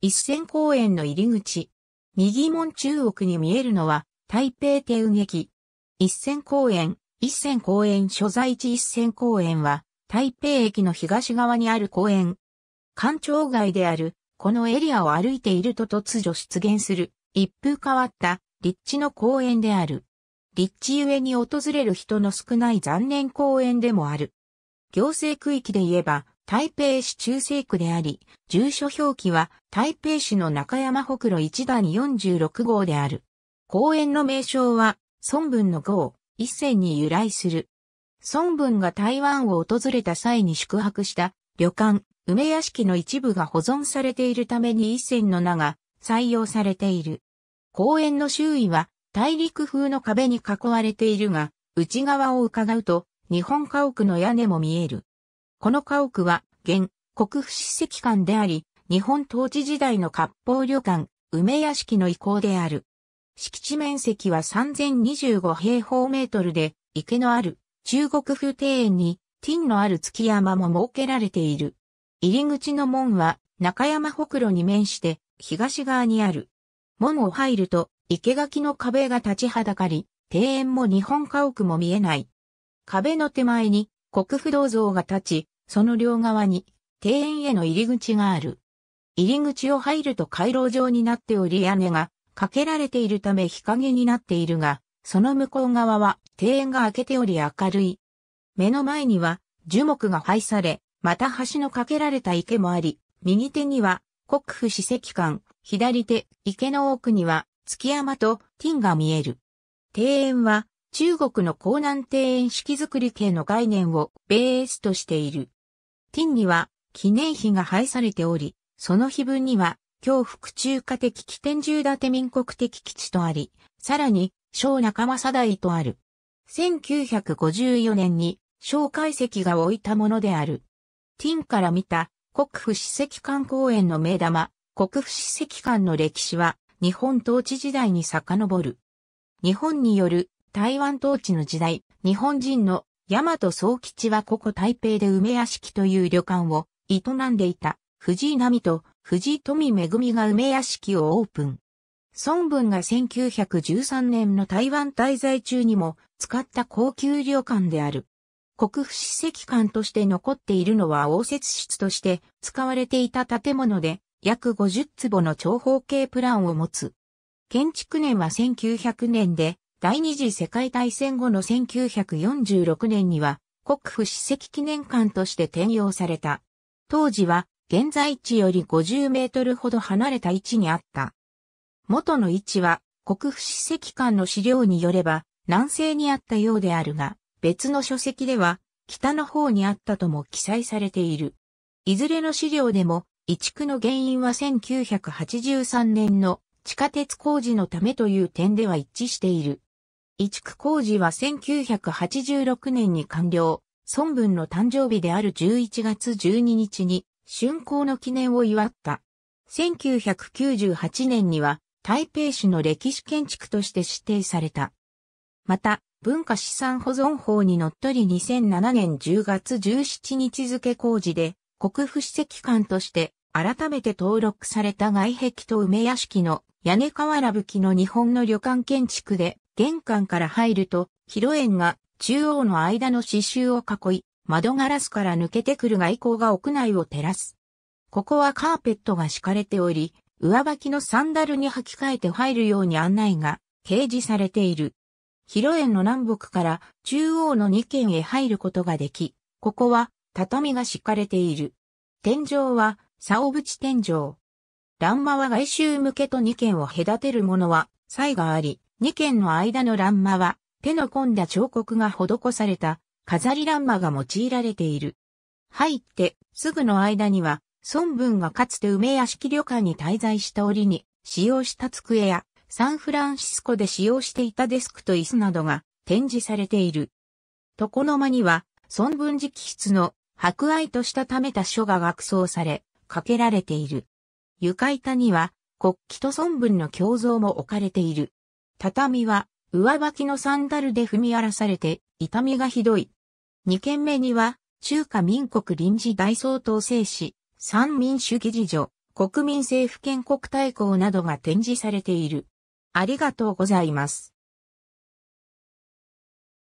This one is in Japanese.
一線公園の入り口。右門中奥に見えるのは、台北帝雲一線公園、一線公園所在地一線公園は、台北駅の東側にある公園。官庁街である、このエリアを歩いていると突如出現する、一風変わった立地の公園である。立地ゆえに訪れる人の少ない残念公園でもある。行政区域で言えば、台北市中西区であり、住所表記は台北市の中山北路1段46号である。公園の名称は、孫文の号、一線に由来する。孫文が台湾を訪れた際に宿泊した旅館、梅屋敷の一部が保存されているために一線の名が採用されている。公園の周囲は大陸風の壁に囲われているが、内側を伺うと日本家屋の屋根も見える。この家屋は、現、国府史跡館であり、日本統治時代の割烹旅館、梅屋敷の遺構である。敷地面積は3025平方メートルで、池のある中国風庭園に、金のある月山も設けられている。入り口の門は、中山北路に面して、東側にある。門を入ると、生垣の壁が立ちはだかり、庭園も日本家屋も見えない。壁の手前に、国府銅像が立ち、その両側に庭園への入り口がある。入り口を入ると回廊状になっており屋根がかけられているため日陰になっているが、その向こう側は庭園が開けており明るい。目の前には樹木が配され、また橋のかけられた池もあり、右手には国府史跡館、左手、池の奥には月山と金が見える。庭園は中国の江南庭園式造り系の概念をベースとしている。ティンには記念碑が配されており、その碑文には、京福中華的起点中立民国的基地とあり、さらに、小仲間正大とある。1954年に、小解石が置いたものである。ティンから見た、国府史跡館公園の目玉、国府史跡館の歴史は、日本統治時代に遡る。日本による台湾統治の時代、日本人の大和総吉はここ台北で梅屋敷という旅館を営んでいた藤井奈美と藤井富恵が梅屋敷をオープン。孫文が1913年の台湾滞在中にも使った高級旅館である。国府史跡館として残っているのは応接室として使われていた建物で約50坪の長方形プランを持つ。建築年は1900年で第二次世界大戦後の1946年には国府史跡記念館として転用された。当時は現在地より50メートルほど離れた位置にあった。元の位置は国府史跡館の資料によれば南西にあったようであるが、別の書籍では北の方にあったとも記載されている。いずれの資料でも、移築の原因は1983年の地下鉄工事のためという点では一致している。移築工事は1986年に完了、孫文の誕生日である11月12日に、竣工の記念を祝った。1998年には、台北市の歴史建築として指定された。また、文化資産保存法にのっとり2007年10月17日付工事で、国府史跡館として改めて登録された外壁と梅屋敷の屋根瓦吹きの日本の旅館建築で玄関から入ると、広縁が中央の間の刺繍を囲い、窓ガラスから抜けてくる外光が屋内を照らす。ここはカーペットが敷かれており、上履きのサンダルに履き替えて入るように案内が掲示されている。広縁の南北から中央の2軒へ入ることができ、ここは畳が敷かれている。天井は竿縁天井。欄間は外周向けと2軒を隔てるものは差異があり、二軒の間の欄間は、手の込んだ彫刻が施された、飾り欄間が用いられている。入って、すぐの間には、孫文がかつて梅屋敷旅館に滞在した折に、使用した机や、サンフランシスコで使用していたデスクと椅子などが展示されている。床の間には、孫文直筆の博愛としたためた書が学装され、かけられている。床板には、国旗と孫文の胸像も置かれている。畳は上履きのサンダルで踏み荒らされて痛みがひどい。二件目には中華民国臨時大総統制史、三民主義事情、国民政府建国大綱などが展示されている。ありがとうございます。